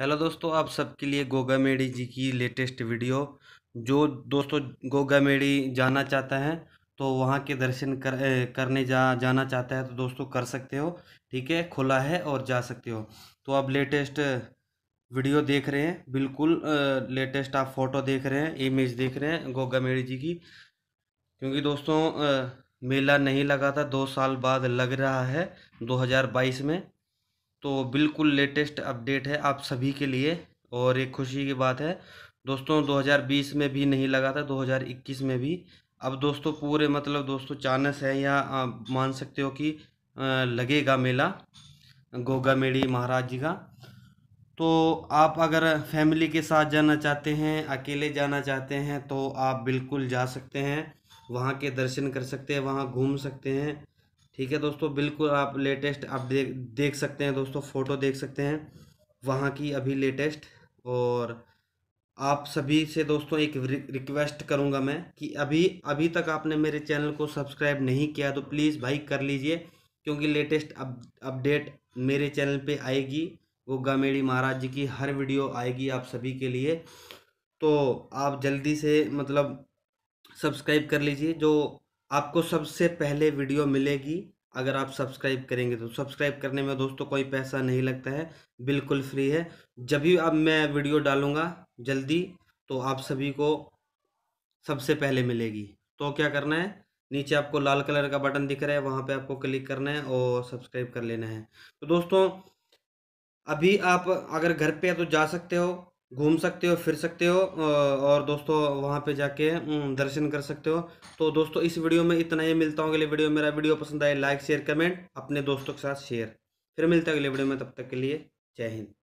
hello दोस्तों आप सबके लिए गोगा मेडी जी की लेटेस्ट वीडियो जो दोस्तों गोगा मेडी जाना चाहता है तो वहाँ के दर्शन कर करने जा जाना चाहता है तो दोस्तों कर सकते हो ठीक है खुला है और जा सकते हो तो आप लेटेस्ट वीडियो देख रहे हैं बिल्कुल लेटेस्ट आप फ़ोटो देख रहे हैं इमेज देख रहे हैं गोगा मेडी जी की क्योंकि दोस्तों मेला नहीं लगा था दो साल बाद लग रहा है 2022 में तो बिल्कुल लेटेस्ट अपडेट है आप सभी के लिए और एक खुशी की बात है दोस्तों 2020 में भी नहीं लगा था 2021 में भी अब दोस्तों पूरे मतलब दोस्तों चानस है या आप मान सकते हो कि लगेगा मेला गोगा मेड़ी महाराज जी का तो आप अगर फैमिली के साथ जाना चाहते हैं अकेले जाना चाहते हैं तो आप बिल्कुल जा सकते हैं वहाँ के दर्शन कर सकते हैं वहाँ घूम सकते हैं ठीक है दोस्तों बिल्कुल आप लेटेस्ट आप दे, देख सकते हैं दोस्तों फ़ोटो देख सकते हैं वहाँ की अभी लेटेस्ट और आप सभी से दोस्तों एक रिक्वेस्ट करूँगा मैं कि अभी अभी तक आपने मेरे चैनल को सब्सक्राइब नहीं किया तो प्लीज़ भाई कर लीजिए क्योंकि लेटेस्ट अप अपडेट मेरे चैनल पे आएगी वो मेड़ी महाराज जी की हर वीडियो आएगी आप सभी के लिए तो आप जल्दी से मतलब सब्सक्राइब कर लीजिए जो आपको सबसे पहले वीडियो मिलेगी अगर आप सब्सक्राइब करेंगे तो सब्सक्राइब करने में दोस्तों कोई पैसा नहीं लगता है बिल्कुल फ्री है जब भी अब मैं वीडियो डालूँगा जल्दी तो आप सभी को सबसे पहले मिलेगी तो क्या करना है नीचे आपको लाल कलर का बटन दिख रहा है वहाँ पे आपको क्लिक करना है और सब्सक्राइब कर लेना है तो दोस्तों अभी आप अगर घर पे तो जा सकते हो घूम सकते हो फिर सकते हो और दोस्तों वहाँ पे जाके दर्शन कर सकते हो तो दोस्तों इस वीडियो में इतना ही मिलता हूँ अगले वीडियो मेरा वीडियो पसंद आए लाइक शेयर कमेंट अपने दोस्तों के साथ शेयर फिर मिलता है अगले वीडियो में तब तक के लिए जय हिंद